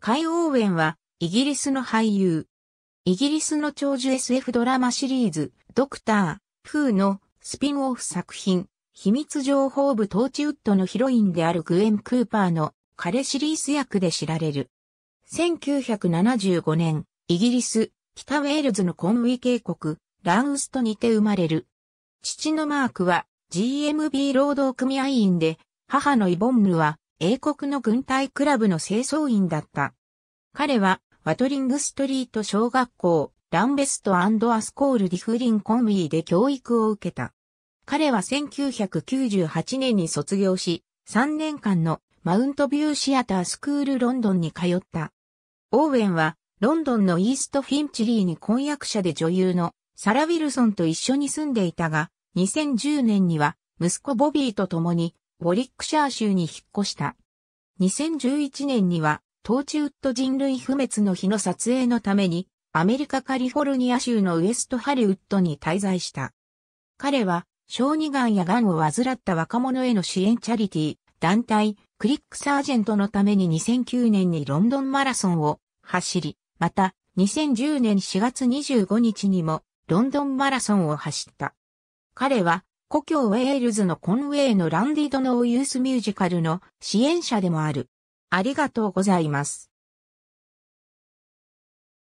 カイ・オーウェンは、イギリスの俳優。イギリスの長寿 SF ドラマシリーズ、ドクター、フーのスピンオフ作品、秘密情報部トーチウッドのヒロインであるグエン・クーパーの彼シリーズ役で知られる。1975年、イギリス、北ウェールズのコンウィ渓谷、ランウストにて生まれる。父のマークは GMB 労働組合員で、母のイボンヌは英国の軍隊クラブの清掃員だった。彼は、ワトリングストリート小学校、ランベストアスコール・ディフリン・コンウィーで教育を受けた。彼は1998年に卒業し、3年間のマウントビューシアタースクールロンドンに通った。オーウェンは、ロンドンのイーストフィンチリーに婚約者で女優のサラ・ウィルソンと一緒に住んでいたが、2010年には息子ボビーと共にボリックシャー州に引っ越した。2011年には、トーチウッド人類不滅の日の撮影のために、アメリカカリフォルニア州のウエストハリウッドに滞在した。彼は、小児がんやがんを患った若者への支援チャリティ、団体、クリックサージェントのために2009年にロンドンマラソンを走り、また、2010年4月25日にも、ロンドンマラソンを走った。彼は、故郷ウェールズのコンウェイのランディドノーユースミュージカルの支援者でもある。ありがとうございます。